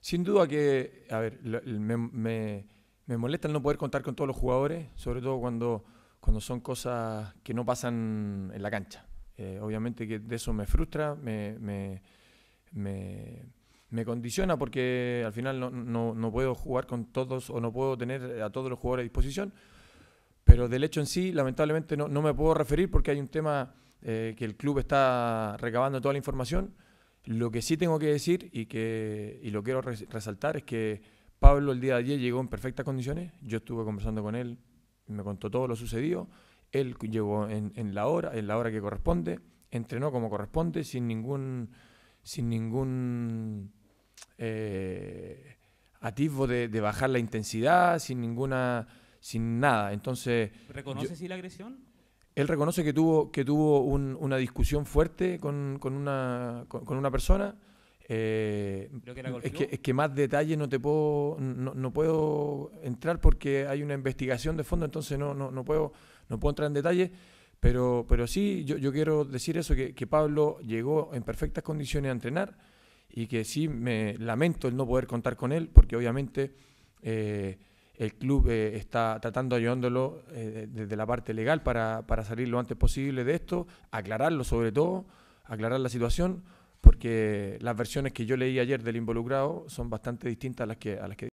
Sin duda que, a ver, me, molesta el no poder contar con todos los jugadores, sobre todo cuando, cuando son cosas que no pasan en la cancha. Eh, obviamente que de eso me frustra, me, condiciona porque al final no, puedo jugar con todos o no puedo tener a todos los jugadores a disposición. Pero del hecho en sí, lamentablemente no, me puedo referir porque hay un tema eh, que el club está recabando toda la información. Lo que sí tengo que decir y que lo quiero resaltar es que Pablo el día de ayer llegó en perfectas condiciones. Yo estuve conversando con él, me contó todo lo sucedido. Él llegó en, la hora, en la hora que corresponde, entrenó como corresponde, sin ningún, sin ningún eh, atisbo de, bajar la intensidad, sin ninguna, sin nada. Entonces. ¿Reconoce la agresión? él reconoce que tuvo, que tuvo una discusión fuerte con, una, con, una persona. Eh, es, que, más detalles no te puedo, no, puedo entrar porque hay una investigación de fondo, entonces no, no, puedo, no puedo entrar en detalles. Pero, pero sí, yo, quiero decir eso, que, Pablo llegó en perfectas condiciones a entrenar y que sí me lamento el no poder contar con él, porque obviamente eh, el club eh, está tratando ayudándolo eh, desde la parte legal para, para, salir lo antes posible de esto, aclararlo sobre todo, aclarar la situación, porque las versiones que yo leí ayer del involucrado son bastante distintas a las que, a las que